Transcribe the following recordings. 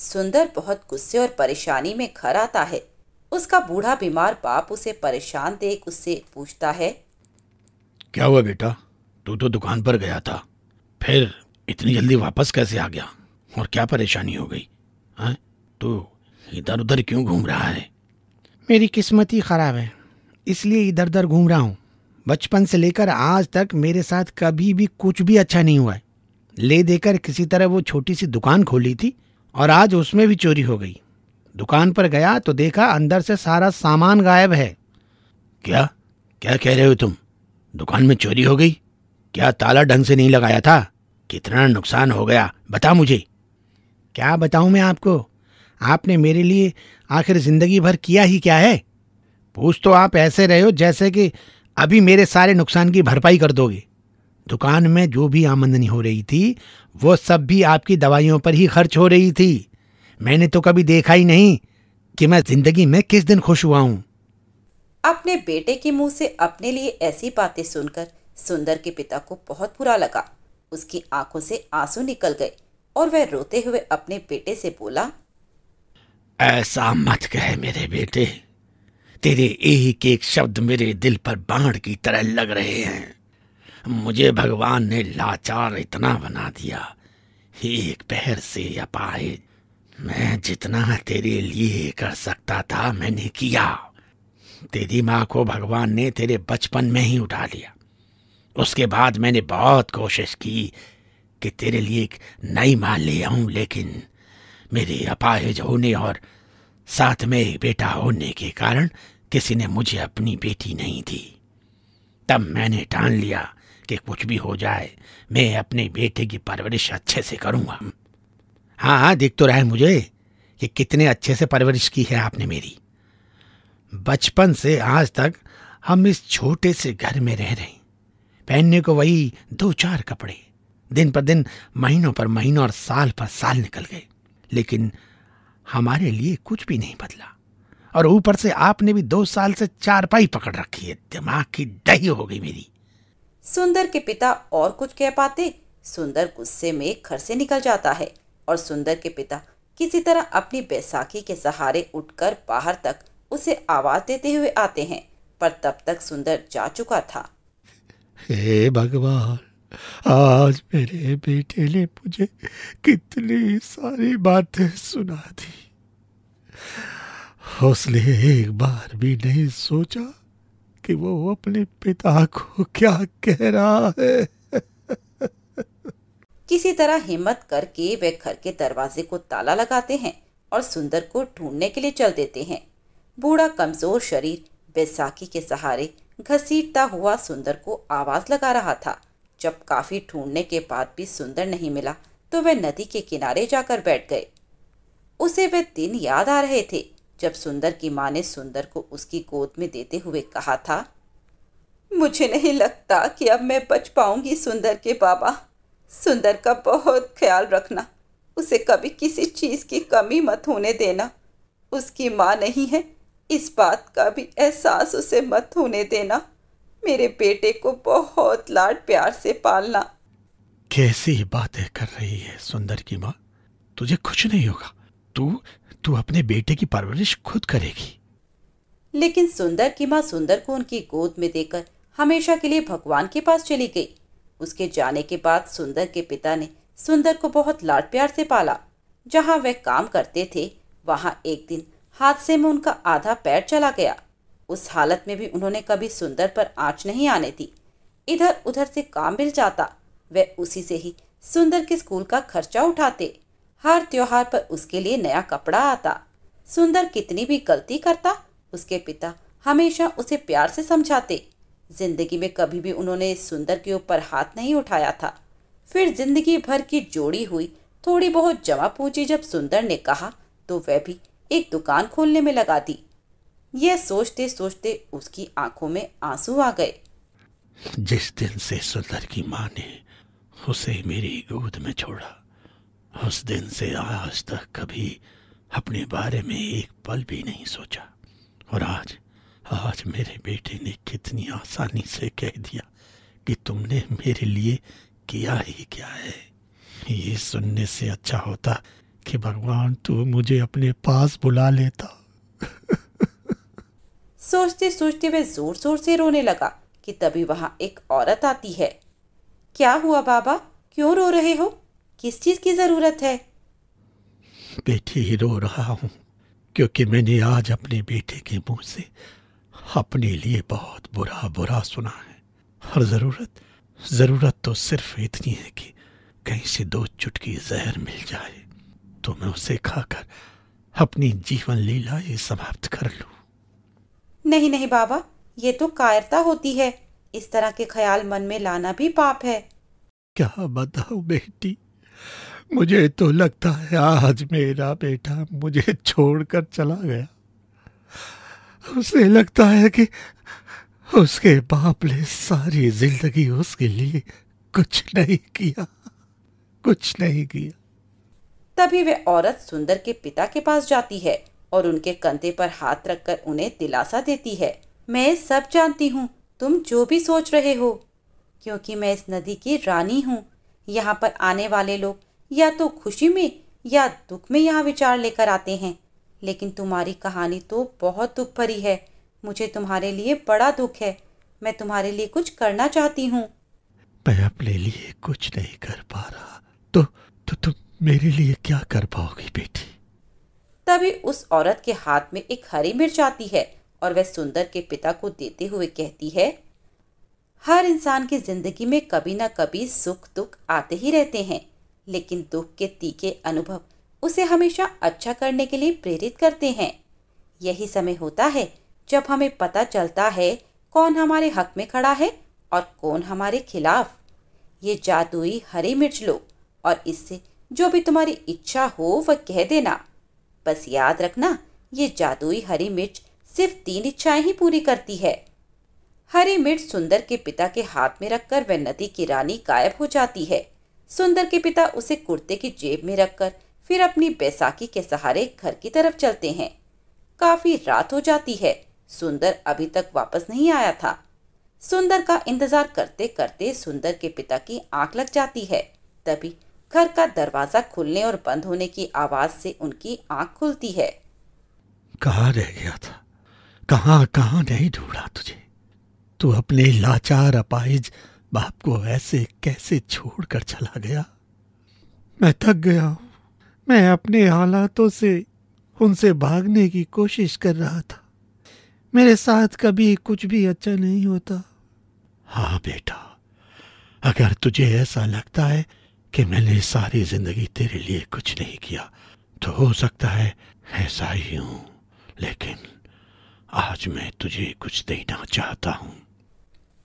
सुंदर बहुत गुस्से और परेशानी में घर आता है उसका बूढ़ा बीमार बाप उसे परेशान देख उससे पूछता है क्या हुआ बेटा तू तो दुकान पर गया था फिर इतनी जल्दी वापस कैसे आ गया और क्या परेशानी हो गई हाँ तो इधर उधर क्यों घूम रहा है मेरी किस्मत ही खराब है इसलिए इधर उधर घूम रहा हूँ बचपन से लेकर आज तक मेरे साथ कभी भी कुछ भी अच्छा नहीं हुआ है ले देकर किसी तरह वो छोटी सी दुकान खोली थी और आज उसमें भी चोरी हो गई दुकान पर गया तो देखा अंदर से सारा सामान गायब है क्या क्या कह रहे हो तुम दुकान में चोरी हो गई क्या ताला ढंग से नहीं लगाया था कितना नुकसान हो गया बता मुझे क्या बताऊं मैं आपको आपने मेरे लिए आखिर जिंदगी भर किया ही क्या है पूछ तो आप ऐसे रहे हो जैसे कि अभी मेरे सारे नुकसान की भरपाई कर दोगे दुकान में जो भी आमदनी हो रही थी वो सब भी आपकी दवाइयों पर ही खर्च हो रही थी मैंने तो कभी देखा ही नहीं कि मैं जिंदगी में किस दिन खुश हुआ हूँ अपने बेटे के मुंह से अपने लिए ऐसी बातें सुनकर सुंदर के पिता को बहुत बुरा लगा उसकी आंखों से आंसू निकल गए और वह रोते हुए अपने बेटे से बोला ऐसा मत कहे मेरे बेटे तेरे एक एक शब्द मेरे दिल पर बाढ़ की तरह लग रहे हैं मुझे भगवान ने लाचार इतना बना दिया एक पैर से अपाहिज मैं जितना तेरे लिए कर सकता था मैंने किया तेरी माँ को भगवान ने तेरे बचपन में ही उठा लिया उसके बाद मैंने बहुत कोशिश की कि तेरे लिए एक नई माँ ले आऊं लेकिन मेरे अपाहिज होने और साथ में एक बेटा होने के कारण किसी ने मुझे अपनी बेटी नहीं दी तब मैंने ठान लिया के कुछ भी हो जाए मैं अपने बेटे की परवरिश अच्छे से करूंगा हाँ हाँ देख तो रहे मुझे कि कितने अच्छे से परवरिश की है आपने मेरी बचपन से आज तक हम इस छोटे से घर में रह रहे हैं पहनने को वही दो चार कपड़े दिन पर दिन महीनों पर महीनों और साल पर साल निकल गए लेकिन हमारे लिए कुछ भी नहीं बदला और ऊपर से आपने भी दो साल से चारपाई पकड़ रखी है दिमाग की दही हो गई मेरी सुंदर के पिता और कुछ कह पाते सुंदर गुस्से में घर से निकल जाता है और सुंदर के पिता किसी तरह अपनी बैसाखी के सहारे उठकर बाहर तक उसे आवाज देते हुए आते हैं पर तब तक सुंदर जा चुका था हे भगवान आज मेरे बेटे ने मुझे कितनी सारी बातें सुना दी उसने एक बार भी नहीं सोचा कि वो अपने पिता को क्या कह रहा है किसी तरह हिम्मत करके वे घर के दरवाजे को ताला लगाते हैं और सुंदर को ढूंढने के लिए चल देते हैं बूढ़ा कमजोर शरीर बैसाखी के सहारे घसीटता हुआ सुंदर को आवाज लगा रहा था जब काफी ढूंढने के बाद भी सुंदर नहीं मिला तो वे नदी के किनारे जाकर बैठ गए उसे वे दिन याद आ रहे थे जब सुंदर की माँ ने सुंदर को उसकी गोद में देते हुए कहा था मुझे नहीं लगता कि अब मैं बच पाऊंगी सुंदर के बाबा सुंदर का बहुत ख्याल रखना उसे कभी किसी चीज़ की कमी मत होने देना उसकी माँ नहीं है इस बात का भी एहसास उसे मत होने देना मेरे बेटे को बहुत लाड प्यार से पालना कैसी बातें कर रही है सुंदर की माँ तुझे कुछ नहीं होगा तू तू अपने बेटे की परवरिश खुद करेगी लेकिन सुंदर की माँ सुंदर को उनकी गोद में देकर हमेशा के लिए भगवान के पास चली गई उसके जाने के बाद सुंदर के पिता ने सुंदर को बहुत लाड प्यार से पाला जहाँ वह काम करते थे वहाँ एक दिन हादसे में उनका आधा पैर चला गया उस हालत में भी उन्होंने कभी सुंदर पर आँच नहीं आने दी इधर उधर से काम मिल जाता वह उसी से ही सुंदर के स्कूल का खर्चा उठाते हर त्योहार पर उसके लिए नया कपड़ा आता सुंदर कितनी भी गलती करता उसके पिता हमेशा उसे प्यार से समझाते जिंदगी में कभी भी उन्होंने सुंदर के ऊपर हाथ नहीं उठाया था फिर जिंदगी भर की जोड़ी हुई थोड़ी बहुत जमा पूंजी जब सुंदर ने कहा तो वह भी एक दुकान खोलने में लगा दी यह सोचते सोचते उसकी आंखों में आंसू आ गए जिस दिन से सुंदर की माँ ने उसे मेरी गोद में छोड़ा उस दिन से आज तक कभी अपने बारे में एक पल भी नहीं सोचा और आज आज मेरे बेटे ने कितनी आसानी से कह दिया कि तुमने मेरे लिए किया ही क्या है ये सुनने से अच्छा होता कि भगवान तू मुझे अपने पास बुला लेता सोचते सोचते वह जोर जोर से रोने लगा कि तभी वहां एक औरत आती है क्या हुआ बाबा क्यों रो रहे हो किस चीज की जरूरत है बेटी ही रो रहा हूँ क्योंकि मैंने आज अपने बेटे के मुंह से अपने लिए बहुत बुरा बुरा सुना है हर जरूरत जरूरत तो सिर्फ इतनी है कि कहीं से दो चुटकी जहर मिल जाए तो मैं उसे खाकर अपनी जीवन लीला ये समाप्त कर लू नहीं नहीं बाबा ये तो कायरता होती है इस तरह के ख्याल मन में लाना भी पाप है क्या बताओ बेटी मुझे तो लगता है आज मेरा बेटा मुझे छोड़कर चला गया उसे लगता है कि उसके बाप ने सारी जिंदगी उसके लिए कुछ नहीं किया कुछ नहीं किया तभी वे औरत सुंदर के पिता के पास जाती है और उनके कंधे पर हाथ रखकर उन्हें दिलासा देती है मैं सब जानती हूँ तुम जो भी सोच रहे हो क्योंकि मैं इस नदी की रानी हूँ यहाँ पर आने वाले लोग या तो खुशी में या दुख में यहाँ विचार लेकर आते हैं लेकिन तुम्हारी कहानी तो बहुत दुख भरी है मुझे तुम्हारे लिए बड़ा दुख है मैं तुम्हारे लिए कुछ करना चाहती हूँ मैं अपने लिए कुछ नहीं कर पा रहा तो तो तुम मेरे लिए क्या कर पाओगी बेटी तभी उस औरत के हाथ में एक हरी मिर्च आती है और वह सुंदर के पिता को देते हुए कहती है हर इंसान की ज़िंदगी में कभी ना कभी सुख दुख आते ही रहते हैं लेकिन दुख के तीखे अनुभव उसे हमेशा अच्छा करने के लिए प्रेरित करते हैं यही समय होता है जब हमें पता चलता है कौन हमारे हक में खड़ा है और कौन हमारे खिलाफ ये जादुई हरी मिर्च लो और इससे जो भी तुम्हारी इच्छा हो वह कह देना बस याद रखना ये जादुई हरी मिर्च सिर्फ तीन इच्छाएं ही पूरी करती है हरी मिर्च सुंदर के पिता के हाथ में रखकर वह नदी की रानी गायब हो जाती है सुंदर के पिता उसे कुर्ते की जेब में रखकर फिर अपनी बैसाखी के सहारे घर की तरफ चलते हैं काफी रात हो जाती है सुंदर अभी तक वापस नहीं आया था सुंदर का इंतजार करते करते सुंदर के पिता की आंख लग जाती है तभी घर का दरवाजा खुलने और बंद होने की आवाज से उनकी आंख खुलती है कहा रह गया था कहा, कहाँ नहीं ढूंढा तुझे तू अपने लाचार अपाहिज बाप को ऐसे कैसे छोड़कर चला गया मैं थक गया हूँ मैं अपने हालातों से उनसे भागने की कोशिश कर रहा था मेरे साथ कभी कुछ भी अच्छा नहीं होता हाँ बेटा अगर तुझे ऐसा लगता है कि मैंने सारी जिंदगी तेरे लिए कुछ नहीं किया तो हो सकता है ऐसा ही हूं लेकिन आज मैं तुझे कुछ देना चाहता हूं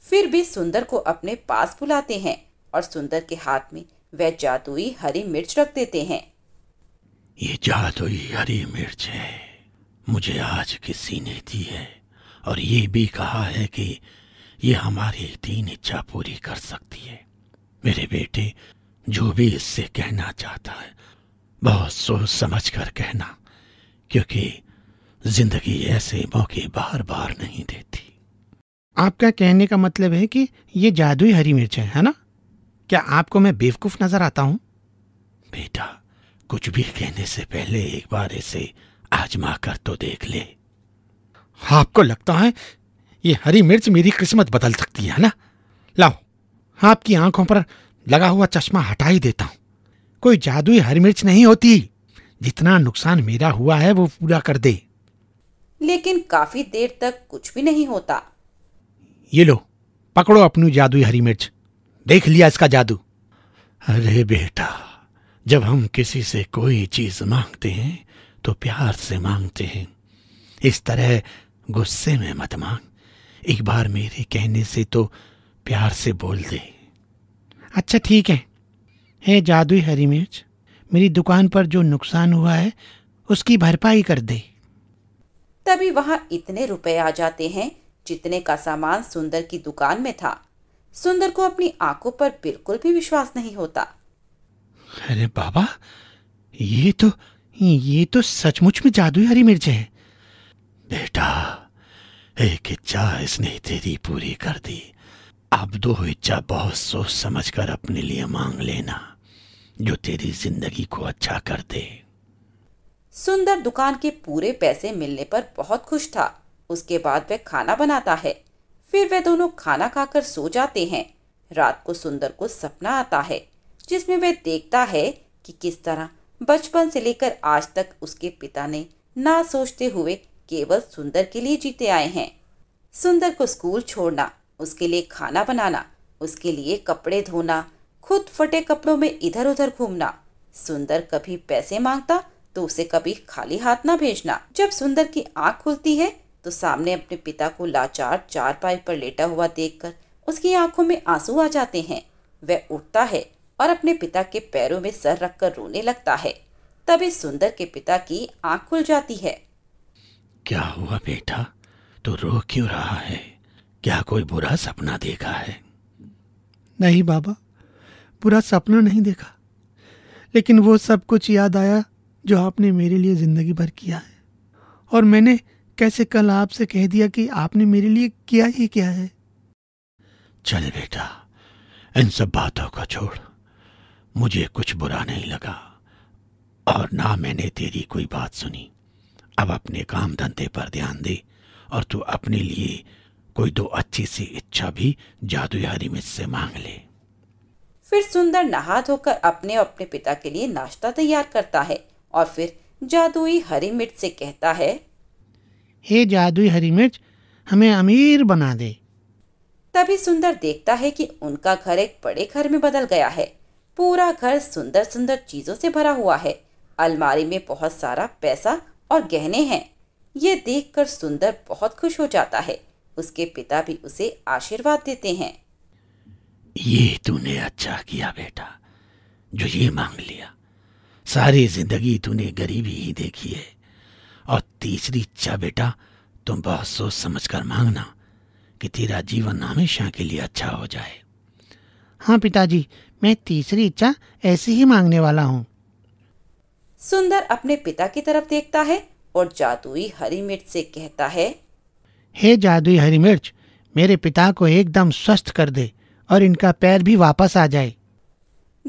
फिर भी सुंदर को अपने पास बुलाते हैं और सुंदर के हाथ में वह जादुई हरी मिर्च रख देते हैं ये जादुई हरी मिर्च है मुझे आज किसी ने दी है और ये भी कहा है कि ये हमारी तीन इच्छा पूरी कर सकती है मेरे बेटे जो भी इससे कहना चाहता है बहुत सोच समझ कर कहना क्योंकि जिंदगी ऐसे मौके बार बार नहीं देती आपका कहने का मतलब है कि ये जादुई हरी मिर्च है है ना क्या आपको मैं बेवकूफ नजर आता हूं बेटा कुछ भी कहने से पहले एक बार इसे आजमा कर तो देख ले आपको लगता है ये हरी मिर्च मेरी किस्मत बदल सकती है ना लाओ आपकी आंखों पर लगा हुआ चश्मा हटा ही देता हूं कोई जादुई हरी मिर्च नहीं होती जितना नुकसान मेरा हुआ है वो पूरा कर दे लेकिन काफी देर तक कुछ भी नहीं होता ये लो पकड़ो अपनी जादुई हरी मिर्च देख लिया इसका जादू अरे बेटा जब हम किसी से कोई चीज मांगते हैं तो प्यार से मांगते हैं इस तरह गुस्से में मत मांग एक बार मेरे कहने से तो प्यार से बोल दे अच्छा ठीक है हे जादुई हरी मिर्च मेरी दुकान पर जो नुकसान हुआ है उसकी भरपाई कर दे तभी वहां इतने रुपए आ जाते हैं जितने का सामान सुंदर की दुकान में था सुंदर को अपनी आंखों पर बिल्कुल भी विश्वास नहीं होता अरे बाबा ये तो ये तो सचमुच में जादुई हरी मिर्च है बेटा एक इच्छा इसने तेरी पूरी कर दी अब दो इच्छा बहुत सोच समझ कर अपने लिए मांग लेना जो तेरी जिंदगी को अच्छा कर दे सुंदर दुकान के पूरे पैसे मिलने पर बहुत खुश था उसके बाद वह खाना बनाता है फिर वे दोनों खाना खाकर सो जाते हैं रात को सुंदर को सपना आता है जिसमें वह देखता है कि किस तरह बचपन से लेकर आज तक उसके पिता ने ना सोचते हुए केवल सुंदर के लिए जीते आए हैं सुंदर को स्कूल छोड़ना उसके लिए खाना बनाना उसके लिए कपड़े धोना खुद फटे कपड़ों में इधर उधर घूमना सुंदर कभी पैसे मांगता तो उसे कभी खाली हाथ ना भेजना जब सुंदर की आंख खुलती है तो सामने अपने पिता को लाचार चार पाई पर लेटा हुआ देखकर उसकी आंखों में आंसू आ जाते हैं वह उठता है और अपने पिता के पैरों में सर रखकर रोने लगता है तभी सुंदर के पिता की आंख खुल जाती है क्या हुआ बेटा तो रो क्यों रहा है क्या कोई बुरा सपना देखा है नहीं बाबा बुरा सपना नहीं देखा लेकिन वो सब कुछ याद आया जो आपने मेरे लिए ज़िंदगी भर किया है और मैंने कैसे कल आपसे कह दिया कि आपने मेरे लिए किया ही क्या है चल बेटा इन सब बातों को छोड़ मुझे कुछ बुरा नहीं लगा और ना मैंने तेरी कोई बात सुनी अब अपने काम धंधे पर ध्यान दे और तू अपने लिए कोई दो अच्छी सी इच्छा भी में से मांग ले फिर सुंदर नहा धोकर अपने और अपने पिता के लिए नाश्ता तैयार करता है और फिर जादुई हरी मिर्च से कहता है हे जादुई हरी मिर्च हमें अमीर बना दे तभी सुंदर देखता है कि उनका घर एक बड़े घर में बदल गया है पूरा घर सुंदर सुंदर चीजों से भरा हुआ है अलमारी में बहुत सारा पैसा और गहने हैं ये देखकर सुंदर बहुत खुश हो जाता है उसके पिता भी उसे आशीर्वाद देते हैं ये तूने अच्छा किया बेटा जो ये मांग लिया सारी जिंदगी तूने गरीबी ही देखी है और तीसरी इच्छा बेटा तुम बहुत सोच समझ कर मांगना कि तेरा जीवन हमेशा के लिए अच्छा हो जाए हाँ पिताजी मैं तीसरी इच्छा ऐसी ही मांगने वाला हूँ सुंदर अपने पिता की तरफ देखता है और जादुई हरी मिर्च से कहता है हे जादुई हरी मिर्च मेरे पिता को एकदम स्वस्थ कर दे और इनका पैर भी वापस आ जाए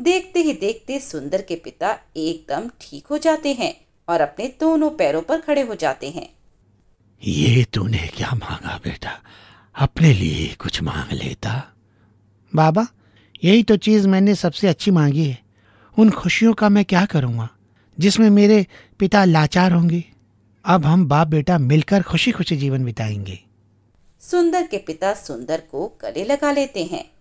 देखते ही देखते सुंदर के पिता एकदम ठीक हो जाते हैं और अपने दोनों पैरों पर खड़े हो जाते हैं ये तूने क्या मांगा बेटा अपने लिए कुछ मांग लेता बाबा यही तो चीज मैंने सबसे अच्छी मांगी है उन खुशियों का मैं क्या करूँगा जिसमें मेरे पिता लाचार होंगे अब हम बाप बेटा मिलकर खुशी खुशी जीवन बिताएंगे सुंदर के पिता सुंदर को गले लगा लेते हैं